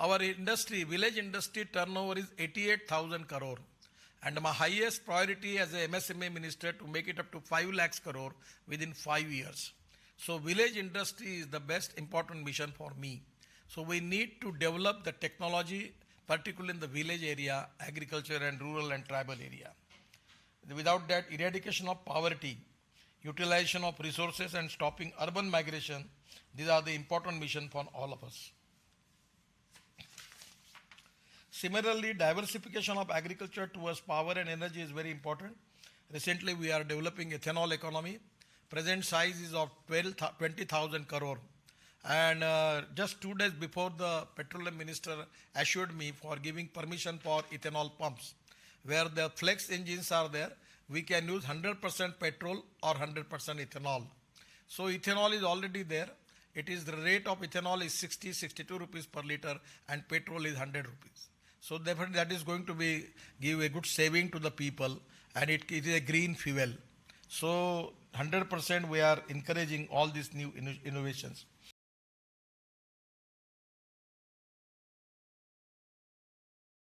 Our industry, village industry turnover is 88,000 crore. And my highest priority as a MSME minister to make it up to 5 lakhs crore within 5 years. So village industry is the best important mission for me. So we need to develop the technology, particularly in the village area, agriculture and rural and tribal area. Without that, eradication of poverty, utilization of resources and stopping urban migration, these are the important mission for all of us. Similarly, diversification of agriculture towards power and energy is very important. Recently, we are developing ethanol economy. Present size is of 20,000 crore. And uh, just two days before, the petroleum minister assured me for giving permission for ethanol pumps, where the flex engines are there. We can use 100% petrol or 100% ethanol. So ethanol is already there. It is the rate of ethanol is 60, 62 rupees per liter, and petrol is 100 rupees. So definitely that is going to be give a good saving to the people and it, it is a green fuel. So 100% we are encouraging all these new innovations.